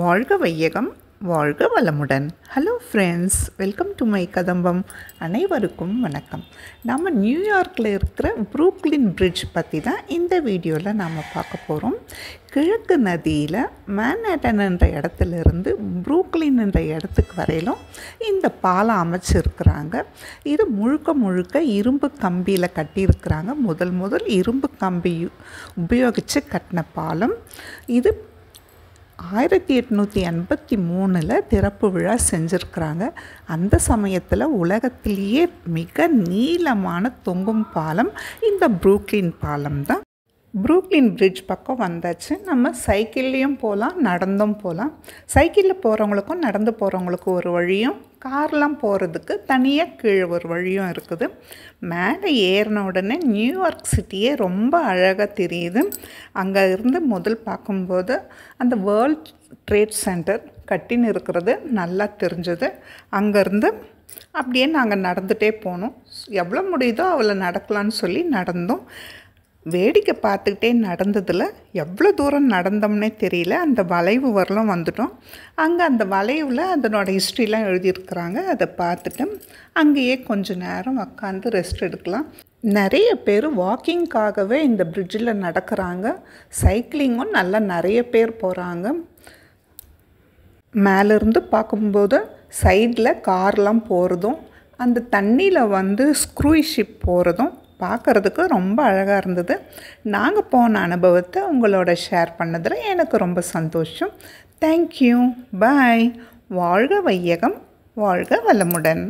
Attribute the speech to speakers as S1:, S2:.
S1: வாழ்க வையகம் வாழ்க வளமுடன் hello friends welcome to my Kadambam அனைவருக்கும் வணக்கம் நாம் நியூயார்க்கில் இருக்கிற புரூக்லின் பிரிட்ஜ் பற்றி தான் இந்த வீடியோவில் நாம் பார்க்க போகிறோம் கிழக்கு நதியில் மேன்ஹேட்டன் என்ற இடத்துலேருந்து புரூக்லின் என்ற இடத்துக்கு வரையிலும் இந்த பாலம் அமைச்சிருக்கிறாங்க இது முழுக்க முழுக்க இரும்பு கம்பியில் கட்டியிருக்கிறாங்க முதல் முதல் இரும்பு கம்பி உபயோகித்து கட்டின பாலம் இது ஆயிரத்தி எட்நூற்றி எண்பத்தி மூணில் திறப்பு விழா செஞ்சுருக்கிறாங்க அந்த சமயத்தில் உலகத்திலேயே மிக நீளமான தொங்கும் பாலம் இந்த புரூக்ளின் பாலம் தான் ப்ரூக்லின் பிரிட்ஜ் பக்கம் வந்தாச்சு நம்ம சைக்கிள்லேயும் போகலாம் நடந்தும் போகலாம் சைக்கிளில் போகிறவங்களுக்கும் நடந்து போகிறவங்களுக்கும் ஒரு வழியும் கார்லாம் போகிறதுக்கு தனியாக கீழே ஒரு வழியும் இருக்குது மேலே ஏறின உடனே நியூயார்க் சிட்டியே ரொம்ப அழகாக தெரியுது அங்கே இருந்து முதல் பார்க்கும்போது அந்த வேர்ல்ட் ட்ரேட் சென்டர் கட்டின்னு இருக்கிறது நல்லா தெரிஞ்சது அங்கேருந்து அப்படியே நாங்கள் நடந்துகிட்டே போனோம் எவ்வளோ முடியுதோ அவளை நடக்கலான்னு சொல்லி நடந்தோம் வேடிக்கை பார்த்துக்கிட்டே நடந்ததில் எவ்வளோ தூரம் நடந்தோம்னே தெரியல அந்த வளைவு வரலாம் வந்துட்டோம் அங்கே அந்த வளைவில் அதனோட ஹிஸ்ட்ரிலாம் எழுதியிருக்கிறாங்க அதை பார்த்துட்டு அங்கேயே கொஞ்ச நேரம் உக்காந்து ரெஸ்ட் எடுக்கலாம் நிறைய பேர் வாக்கிங்காகவே இந்த பிரிட்ஜில் நடக்கிறாங்க சைக்கிளிங்கும் நல்லா நிறைய பேர் போகிறாங்க மேலேருந்து பார்க்கும்போது சைடில் கார்லாம் போகிறதும் அந்த தண்ணியில் வந்து ஸ்க்ரூ ஷிப் போகிறதும் பார்க்குறதுக்கு ரொம்ப அழகாக இருந்தது நாங்கள் போன அனுபவத்தை உங்களோட ஷேர் பண்ணதில் எனக்கு ரொம்ப சந்தோஷம் தேங்க்யூ பாய் வாழ்க வையகம் வாழ்க வளமுடன்